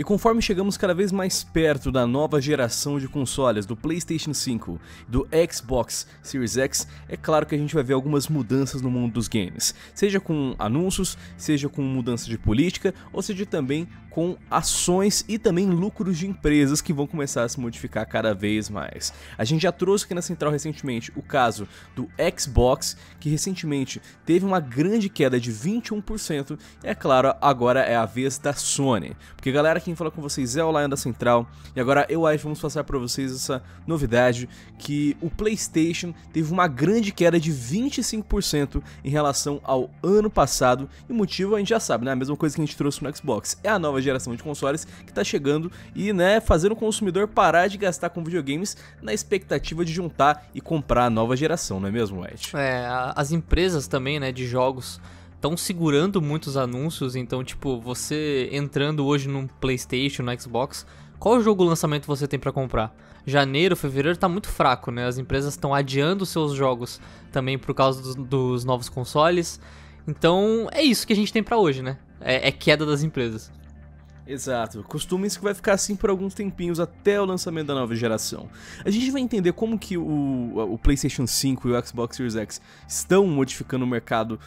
E conforme chegamos cada vez mais perto da nova geração de consoles do PlayStation 5 e do Xbox Series X, é claro que a gente vai ver algumas mudanças no mundo dos games, seja com anúncios, seja com mudança de política, ou seja também com ações e também lucros de empresas que vão começar a se modificar cada vez mais. A gente já trouxe aqui na Central recentemente o caso do Xbox, que recentemente teve uma grande queda de 21%, e é claro, agora é a vez da Sony. Porque galera, quem fala com vocês é o Lion da Central, e agora eu acho que vamos passar para vocês essa novidade que o PlayStation teve uma grande queda de 25% em relação ao ano passado, e o motivo a gente já sabe, né? A mesma coisa que a gente trouxe no Xbox, é a nova nova geração de consoles que está chegando e né, fazendo o consumidor parar de gastar com videogames na expectativa de juntar e comprar a nova geração, não é mesmo, Ed? É, as empresas também né, de jogos estão segurando muitos anúncios, então, tipo, você entrando hoje no PlayStation, no Xbox, qual jogo lançamento você tem para comprar? Janeiro, fevereiro tá muito fraco, né? As empresas estão adiando seus jogos também por causa dos, dos, novos consoles. Então, é isso que a gente tem para hoje, né? É, é queda das empresas. Exato. Costumem-se que vai ficar assim por alguns tempinhos até o lançamento da nova geração. A gente vai entender como que o, o PlayStation 5 e o Xbox Series X estão modificando o mercado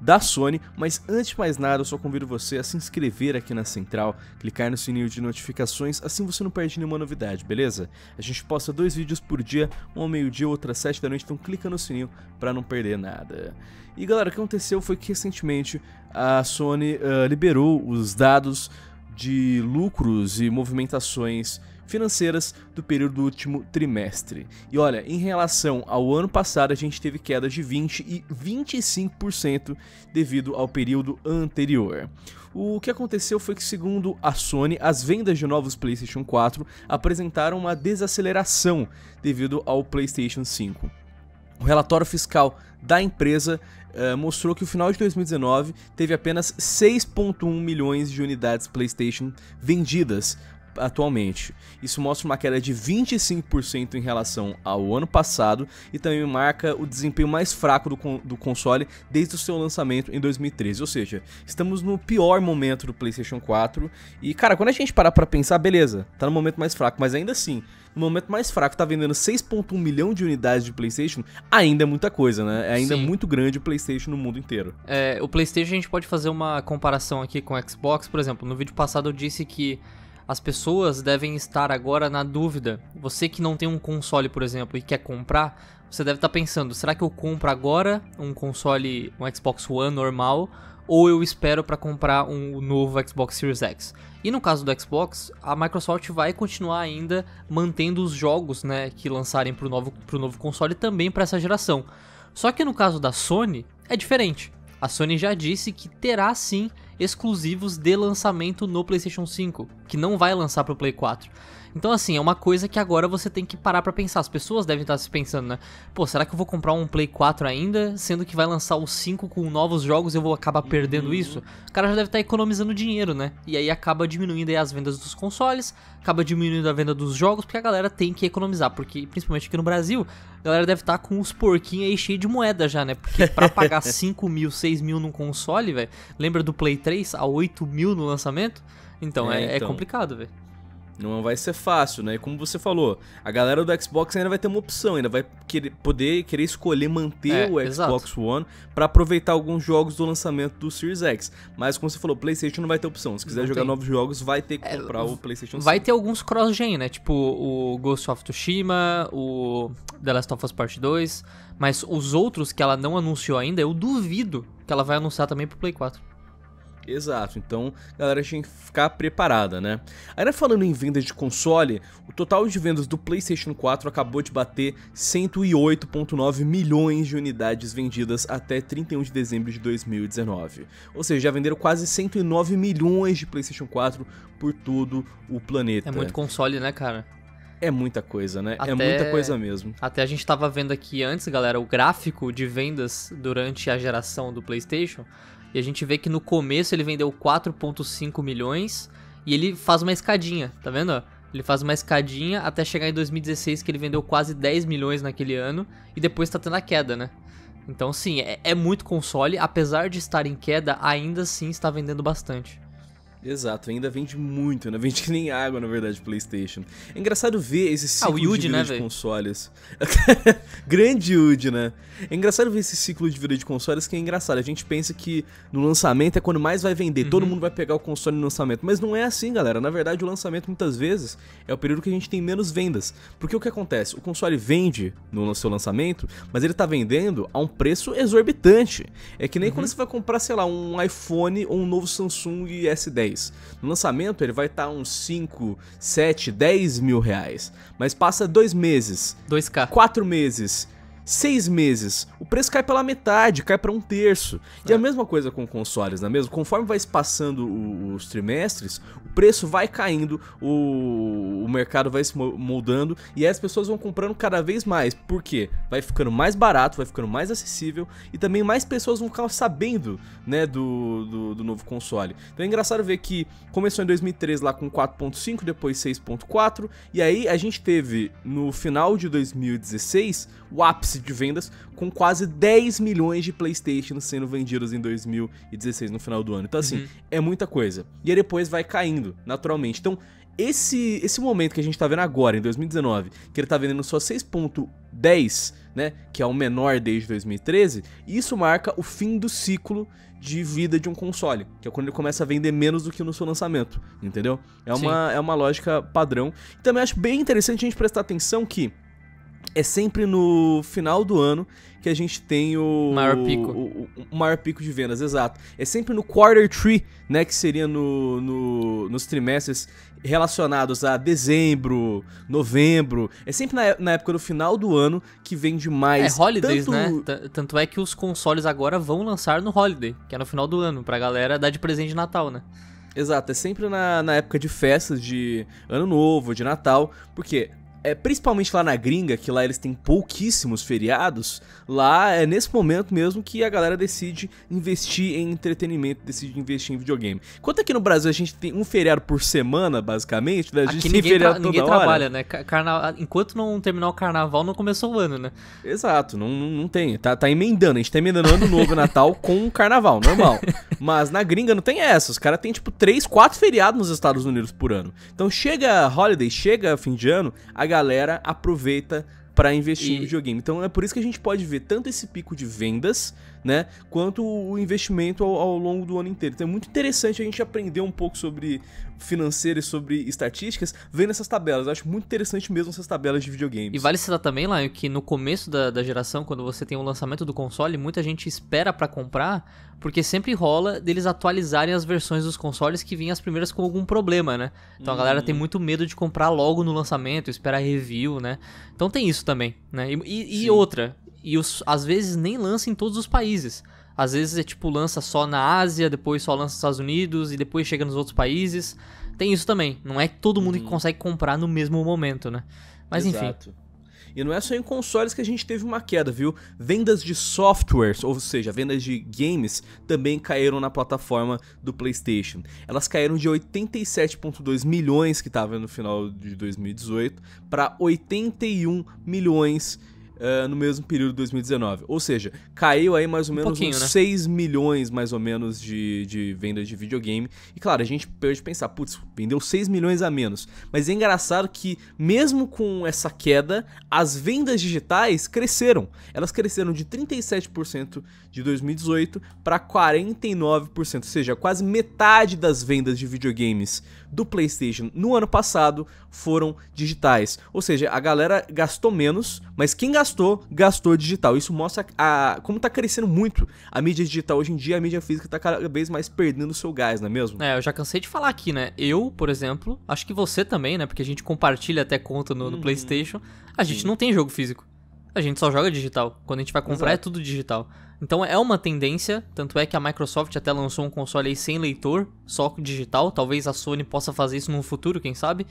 da Sony, mas antes de mais nada, eu só convido você a se inscrever aqui na Central, clicar no sininho de notificações, assim você não perde nenhuma novidade, beleza? A gente posta dois vídeos por dia, um ao meio-dia, outro às 7 da noite, então clica no sininho para não perder nada. E galera, o que aconteceu foi que recentemente a Sony uh, liberou os dados de lucros e movimentações financeiras do período do último trimestre. E olha, em relação ao ano passado, a gente teve quedas de 20 e 25% devido ao período anterior. O que aconteceu foi que, segundo a Sony, as vendas de novos PlayStation 4 apresentaram uma desaceleração devido ao PlayStation 5. O relatório fiscal da empresa uh, mostrou que o final de 2019 teve apenas 6,1 milhões de unidades PlayStation vendidas, atualmente. Isso mostra uma queda de 25% em relação ao ano passado e também marca o desempenho mais fraco do, con do console desde o seu lançamento em 2013. Ou seja, estamos no pior momento do PlayStation 4 e, cara, quando a gente parar pra pensar, beleza, tá no momento mais fraco, mas ainda assim, no momento mais fraco, tá vendendo 6.1 milhão de unidades de PlayStation, ainda é muita coisa, né? É ainda Sim. muito grande o PlayStation no mundo inteiro. É, o PlayStation a gente pode fazer uma comparação aqui com o Xbox, por exemplo, no vídeo passado eu disse que as pessoas devem estar agora na dúvida. Você que não tem um console, por exemplo, e quer comprar, você deve estar pensando: será que eu compro agora um console, um Xbox One normal, ou eu espero para comprar um novo Xbox Series X? E no caso do Xbox, a Microsoft vai continuar ainda mantendo os jogos, né, que lançarem para o novo, novo console também para essa geração. Só que no caso da Sony é diferente. A Sony já disse que terá sim exclusivos de lançamento no PlayStation 5, que não vai lançar para o Play 4. Então, assim, é uma coisa que agora você tem que parar para pensar. As pessoas devem estar tá se pensando, né? Pô, será que eu vou comprar um Play 4 ainda, sendo que vai lançar o 5 com novos jogos e eu vou acabar perdendo uhum. isso? O cara já deve estar tá economizando dinheiro, né? E aí acaba diminuindo aí as vendas dos consoles, acaba diminuindo a venda dos jogos, porque a galera tem que economizar. Porque, principalmente aqui no Brasil, a galera deve estar tá com os porquinhos aí cheios de moeda já, né? Porque pra pagar 5 mil, 6 mil num console, velho, lembra do Play 3 a 8 mil no lançamento? Então é, é, é então. é complicado, velho. Não vai ser fácil, né? E como você falou, a galera do Xbox ainda vai ter uma opção, ainda vai querer, poder querer escolher manter é, o Xbox exato. One para aproveitar alguns jogos do lançamento do Series X. Mas como você falou, PlayStation não vai ter opção. Se quiser não jogar tem. novos jogos, vai ter que é, comprar é, o PlayStation 5. Vai ter alguns cross-gen, né? Tipo o Ghost of Tsushima, o The Last of Us Part 2, mas os outros que ela não anunciou ainda, eu duvido que ela vai anunciar também pro Play 4. Exato, então a galera tinha que ficar preparada, né? Ainda falando em vendas de console, o total de vendas do PlayStation 4 acabou de bater 108,9 milhões de unidades vendidas até 31 de dezembro de 2019. Ou seja, já venderam quase 109 milhões de PlayStation 4 por todo o planeta. É muito console, né, cara? É muita coisa, né? É até, é muita coisa mesmo. Até a gente estava vendo aqui antes, galera, o gráfico de vendas durante a geração do PlayStation. E a gente vê que no começo ele vendeu 4,5 milhões e ele faz uma escadinha, tá vendo? Ele faz uma escadinha até chegar em 2016, que ele vendeu quase 10 milhões naquele ano, e depois tá tendo a queda, né? Então, sim, é, é muito console, apesar de estar em queda, ainda assim está vendendo bastante. Exato, ainda vende muito, né? ainda Vende que nem água, na verdade, PlayStation. É engraçado ver esse ciclo ah, de né, vida né, de consoles. Grande Yudi, né? É engraçado ver esse ciclo de vida de consoles que é engraçado. A gente pensa que no lançamento é quando mais vai vender, uhum. todo mundo vai pegar o console no lançamento. Mas não é assim, galera. Na verdade, o lançamento muitas vezes é o período que a gente tem menos vendas. Porque o que acontece? O console vende no seu lançamento, mas ele tá vendendo a um preço exorbitante. É que nem uhum. quando você vai comprar, sei lá, um iPhone ou um novo Samsung S10 reais. No lançamento ele vai estar tá uns 5, 7, 10 mil reais. Mas passa dois meses. 2K. Quatro meses seis meses, o preço cai pela metade, cai para um terço. É. E a é. mesma coisa com consoles, não é mesmo? Conforme vai passando os trimestres, o preço vai caindo, o, o mercado vai se moldando e as pessoas vão comprando cada vez mais. Por quê? Vai ficando mais barato, vai ficando mais acessível e também mais pessoas vão ficar sabendo né, do, do, do novo console. Então é engraçado ver que começou em 2003 lá com 4.5, depois 6.4 e aí a gente teve no final de 2016 o ápice de vendas, com quase 10 milhões de PlayStation sendo vendidos em 2016, no final do ano. Então, assim, uhum. é muita coisa. E aí depois vai caindo, naturalmente. Então, esse, esse momento que a gente tá vendo agora, em 2019, que ele tá vendendo só 6.10, né, que é o menor desde 2013, isso marca o fim do ciclo de vida de um console, que é quando ele começa a vender menos do que no seu lançamento, entendeu? É uma, é uma lógica padrão. E também acho bem interessante a gente prestar atenção que é sempre no final do ano que a gente tem o maior pico, o, o, o maior pico de vendas, exato. É sempre no quarter three, né, que seria no, no, nos trimestres relacionados a dezembro, novembro. É sempre na, na época do final do ano que vende mais. É holidays, tanto... né? T tanto é que os consoles agora vão lançar no holiday, que é no final do ano, pra galera dar de presente de Natal, né? Exato, é sempre na, na época de festas, de Ano Novo, de Natal, porque é, principalmente lá na gringa, que lá eles têm pouquíssimos feriados, lá é nesse momento mesmo que a galera decide investir em entretenimento, decide investir em videogame. Quanto aqui no Brasil a gente tem um feriado por semana, basicamente, né? A gente aqui ninguém, feriado tra ninguém trabalha, né? Carna... Enquanto não terminar o carnaval, não começou o ano, né? Exato, não, não tem. Tá, tá emendando, a gente tá emendando ano novo Natal com o carnaval, normal. Mas na gringa não tem essa, os caras têm tipo 3, 4 feriados nos Estados Unidos por ano. Então chega holiday, chega fim de ano, a galera aproveita para investir e... em videogame. Então é por isso que a gente pode ver tanto esse pico de vendas, né, quanto o investimento ao, ao, longo do ano inteiro. Então é muito interessante a gente aprender um pouco sobre financeiro e sobre estatísticas vendo essas tabelas. Eu acho muito interessante mesmo essas tabelas de videogames. E vale citar também, lá que no começo da, da geração, quando você tem o lançamento do console, muita gente espera para comprar porque sempre rola deles atualizarem as versões dos consoles que vinham as primeiras com algum problema, né? Então a galera tem uhum. muito medo de comprar logo no lançamento, esperar review, né? Então tem isso também, né? E, e outra, e os, às vezes nem lança em todos os países. Às vezes é tipo lança só na Ásia, depois só lança nos Estados Unidos e depois chega nos outros países. Tem isso também. Não é todo mundo que uhum. consegue comprar no mesmo momento, né? Mas Exato. enfim. E não é só em consoles que a gente teve uma queda, viu? Vendas de softwares, ou seja, vendas de games, também caíram na plataforma do PlayStation. Elas caíram de 87,2 milhões que estava no final de 2018 para 81 milhões ah, no mesmo período de 2019. Ou seja, caiu aí mais ou um menos uns né? 6 milhões, mais ou menos, de, de vendas de videogame. E claro, a gente pode pensar, putz, vendeu 6 milhões a menos. Mas é engraçado que, mesmo com essa queda, as vendas digitais cresceram. Elas cresceram de 37% de 2018 para 49%, ou seja, quase metade das vendas de videogames do PlayStation no ano passado foram digitais. Ou seja, a galera gastou menos, mas quem gastou gastou, gastou digital. Isso mostra a, como tá crescendo muito a mídia digital hoje em dia, a mídia física tá cada vez mais perdendo seu gás, não é mesmo? É, eu já cansei de falar aqui, né? Eu, por exemplo, acho que você também, né? Porque a gente compartilha até conta no, no uhum. PlayStation. A gente Sim. não tem jogo físico. A gente só joga digital. Quando a gente vai comprar é Exato. é tudo digital. Então é uma tendência, tanto é que a Microsoft até lançou um console aí sem leitor, só digital. Talvez a Sony possa fazer isso no futuro, quem sabe.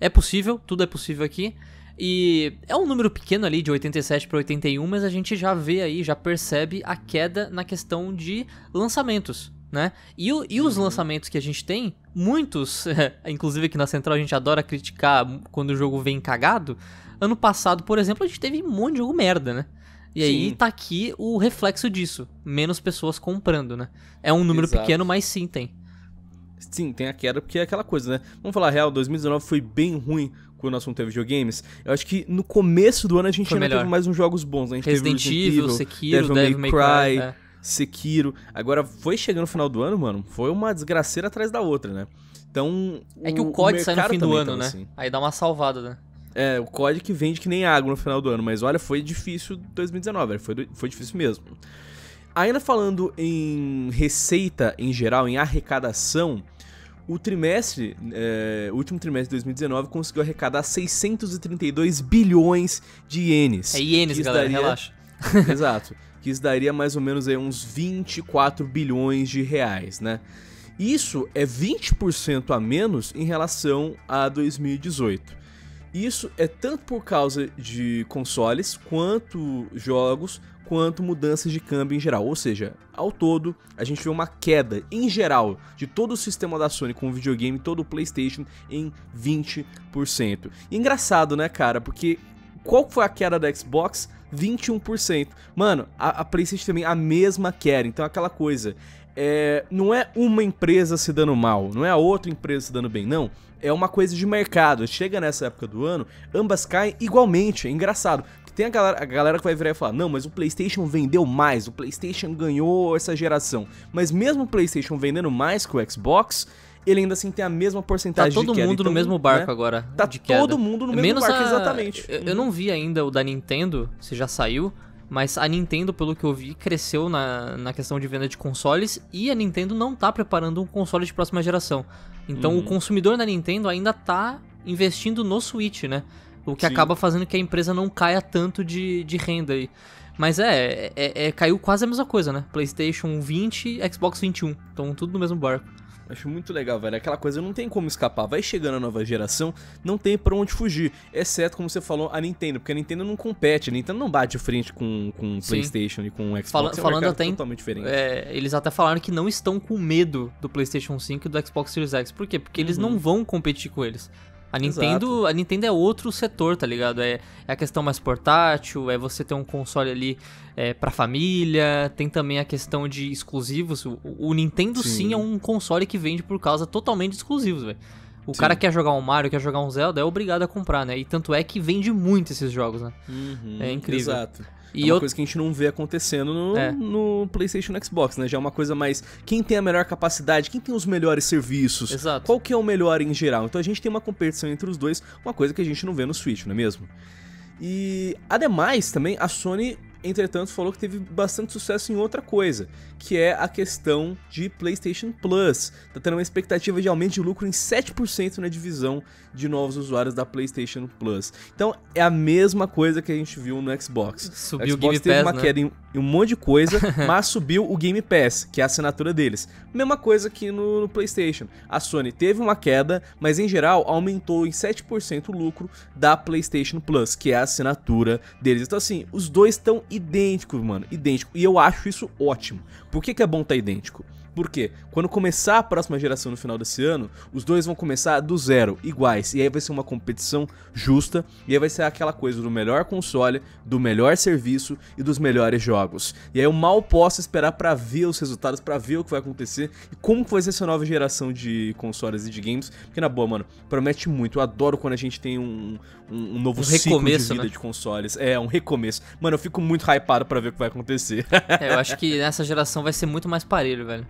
É possível, tudo é possível aqui. E é um número pequeno ali, de 87 para 81, mas a gente já vê aí, já percebe a queda na questão de lançamentos. Né? E, e os uhum. lançamentos que a gente tem, muitos, inclusive aqui na Central a gente adora criticar quando o jogo vem cagado. Ano passado, por exemplo, a gente teve um monte de jogo merda, né? E Sim. aí tá aqui o reflexo disso. Menos pessoas comprando, né? É um número Exato. pequeno, mas sim tem. Sim, tem a queda, porque é aquela coisa, né? Vamos falar a real, 2019 foi bem ruim quando o assunto teve é videogames, eu acho que no começo do ano a gente tinha ainda teve mais uns jogos bons. Né? A gente Resident teve Evil, Evil Sekiro, Devil, Devil May Cry, é. Sekiro. Agora, foi chegando no final do ano, mano, foi uma desgraceira atrás da outra, né? Então. É que o, o COD sai no fim do ano, né? Assim. Aí dá uma salvada, né? É, o COD que vende que nem água no final do ano, mas olha, foi difícil 2019, foi, foi difícil mesmo. Ainda falando em receita em geral, em arrecadação, o trimestre, é, o último trimestre de 2019, conseguiu arrecadar 632 bilhões de ienes. É ienes, galera, daria... relaxa. Exato. Que isso daria mais ou menos aí uns 24 bilhões de reais, né? Isso é 20% a menos em relação a 2018. Isso é tanto por causa de consoles quanto jogos quanto mudanças de câmbio em geral. Ou seja, ao todo, a gente vê uma queda em geral de todo o sistema da Sony com o videogame, todo o PlayStation, em 20%. engraçado, né, cara? Porque qual foi a queda da Xbox? 21%. Mano, a, a PlayStation também a mesma queda. Então aquela coisa, é, não é uma empresa se dando mal, não é a outra empresa se dando bem, não. É uma coisa de mercado. Chega nessa época do ano, ambas caem igualmente. É engraçado. Que tem a galera, a galera que vai virar e falar: não, mas o PlayStation vendeu mais, o PlayStation ganhou essa geração. Mas mesmo o PlayStation vendendo mais que o Xbox, ele ainda assim tem a mesma tá porcentagem tá de queda. Tá todo mundo então, no mesmo barco né? agora. Tá todo queda. mundo no mesmo barco, a... exatamente. Eu, eu, não vi ainda o da Nintendo, se já saiu, mas a Nintendo, pelo que eu vi, cresceu na, na questão de venda de consoles e a Nintendo não tá preparando um console de próxima geração. Então o uhum. consumidor da Nintendo ainda tá investindo no Switch, né? O que Sim. acaba fazendo que a empresa não caia tanto de, de renda aí. Mas é, é, é, caiu quase a mesma coisa, né? PlayStation 20, Xbox 21. Então tudo no mesmo barco. Acho muito legal, velho. Aquela coisa não tem como escapar. Vai chegando a nova geração, não tem para onde fugir. Exceto, como você falou, a Nintendo, porque a Nintendo não compete, a Nintendo não bate de frente com, com o PlayStation Sim. e com o Xbox. Fala, é falando até totalmente diferente. É, eles até falaram que não estão com medo do PlayStation 5 e do Xbox Series X. Por quê? Porque eles uhum. não vão competir com eles. A Nintendo, a Nintendo é outro setor, tá ligado? É, é, a questão mais portátil, é você ter um console ali é, pra família, tem também a questão de exclusivos. O, o Nintendo sim. sim. é um console que vende por causa totalmente de exclusivos, velho. O sim. cara quer jogar um Mario, quer jogar um Zelda, é obrigado a comprar, né? E tanto é que vende muito esses jogos, né? Uhum, é incrível. Exato. É e é uma eu... coisa que a gente não vê acontecendo no, é. no PlayStation Xbox, né? Já é uma coisa mais. Quem tem a melhor capacidade, quem tem os melhores serviços, Exato. qual que é o melhor em geral. Então a gente tem uma competição entre os dois, uma coisa que a gente não vê no Switch, não é mesmo? E ademais também a Sony entretanto falou que teve bastante sucesso em outra coisa, que é a questão de PlayStation Plus. Tá tendo uma expectativa de aumento de lucro em 7% na divisão de novos usuários da PlayStation Plus. Então é a mesma coisa que a gente viu no Xbox. Subiu o Xbox o Game teve Pass, uma né? queda em, em, um monte de coisa, mas subiu o Game Pass, que é a assinatura deles. Mesma coisa que no, no PlayStation. A Sony teve uma queda, mas em geral aumentou em 7% o lucro da PlayStation Plus, que é a assinatura deles. Então assim, os dois estão idêntico, mano, idêntico. E eu acho isso ótimo. Por que, que é bom estar tá idêntico? Porque quando começar a próxima geração no final desse ano, os dois vão começar do zero, iguais. E aí vai ser uma competição justa. E aí vai ser aquela coisa do melhor console, do melhor serviço e dos melhores jogos. E aí eu mal posso esperar para ver os resultados, para ver o que vai acontecer e como vai ser essa nova geração de consoles e de games. Porque na boa, mano, promete muito. Eu adoro quando a gente tem um, um, um novo um ciclo de vida né? de consoles. É, um recomeço. Mano, eu fico muito hypado para ver o que vai acontecer. é, eu acho que nessa geração vai ser muito mais parelho, velho.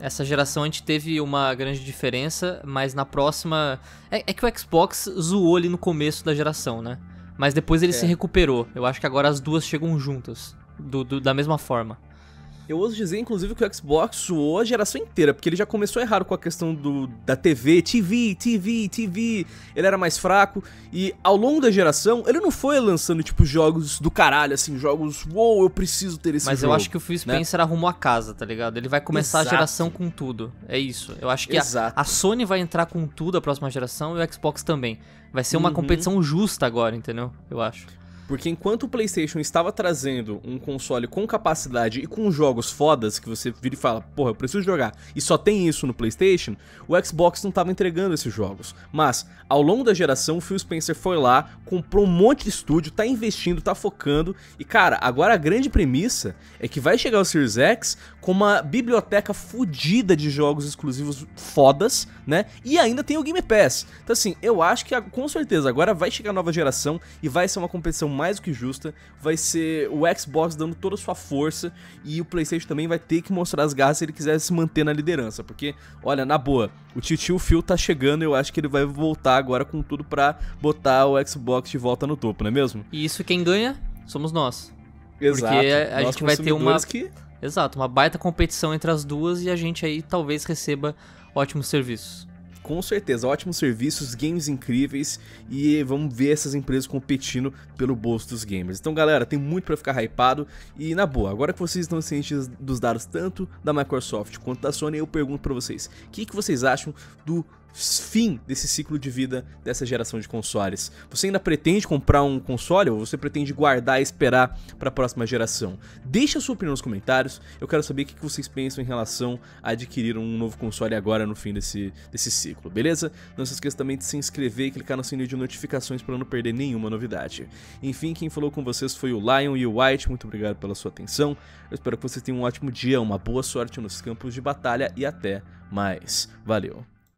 Essa geração a gente teve uma grande diferença, mas na próxima. É, é que o Xbox zoou ali no começo da geração, né? Mas depois ele é. se recuperou. Eu acho que agora as duas chegam juntas, do, do, da mesma forma. Eu ouso dizer, inclusive, que o Xbox zoou a geração inteira, porque ele já começou errado com a questão do, da TV, TV, TV, TV, ele era mais fraco, e ao longo da geração, ele não foi lançando, tipo, jogos do caralho, assim, jogos, uou, wow, eu preciso ter esse Mas jogo, eu acho que o Phil né? Spencer né? arrumou a casa, tá ligado? Ele vai começar Exato. a geração com tudo, é isso. Eu acho que a, a, Sony vai entrar com tudo a próxima geração e o Xbox também. Vai ser uma uhum. competição justa agora, entendeu? Eu acho. Porque enquanto o PlayStation estava trazendo um console com capacidade e com jogos fodas que você vira e fala, porra, eu preciso jogar, e só tem isso no PlayStation, o Xbox não estava entregando esses jogos. Mas, ao longo da geração, o Phil Spencer foi lá, comprou um monte de estúdio, tá investindo, tá focando, e cara, agora a grande premissa é que vai chegar o Series X com uma biblioteca fodida de jogos exclusivos fodas, né? E ainda tem o Game Pass. Então assim, eu acho que com certeza agora vai chegar a nova geração e vai ser uma competição mais do que justa, vai ser o Xbox dando toda a sua força e o PlayStation também vai ter que mostrar as garras se ele quiser se manter na liderança, porque olha, na boa, o tio Phil tá chegando, eu acho que ele vai voltar agora com tudo para botar o Xbox de volta no topo, não é mesmo? E isso quem ganha somos nós. Exato. Porque a, a gente vai ter uma que... Exato, uma baita competição entre as duas e a gente aí talvez receba ótimos serviços com certeza. Ótimos serviços, games incríveis e vamos ver essas empresas competindo pelo bolso dos gamers. Então, galera, tem muito para ficar hypado e na boa, agora que vocês estão cientes dos dados tanto da Microsoft quanto da Sony, eu pergunto para vocês, o que, que vocês acham do fim desse ciclo de vida dessa geração de consoles. Você ainda pretende comprar um console ou você pretende guardar e esperar para a próxima geração? Deixe a sua opinião nos comentários. Eu quero saber o que vocês pensam em relação a adquirir um novo console agora no fim desse, desse ciclo, beleza? Não se esqueça também de se inscrever e clicar no sininho de notificações para não perder nenhuma novidade. Enfim, quem falou com vocês foi o Lion e o White. Muito obrigado pela sua atenção. Eu espero que vocês tenham um ótimo dia, uma boa sorte nos campos de batalha e até mais. Valeu!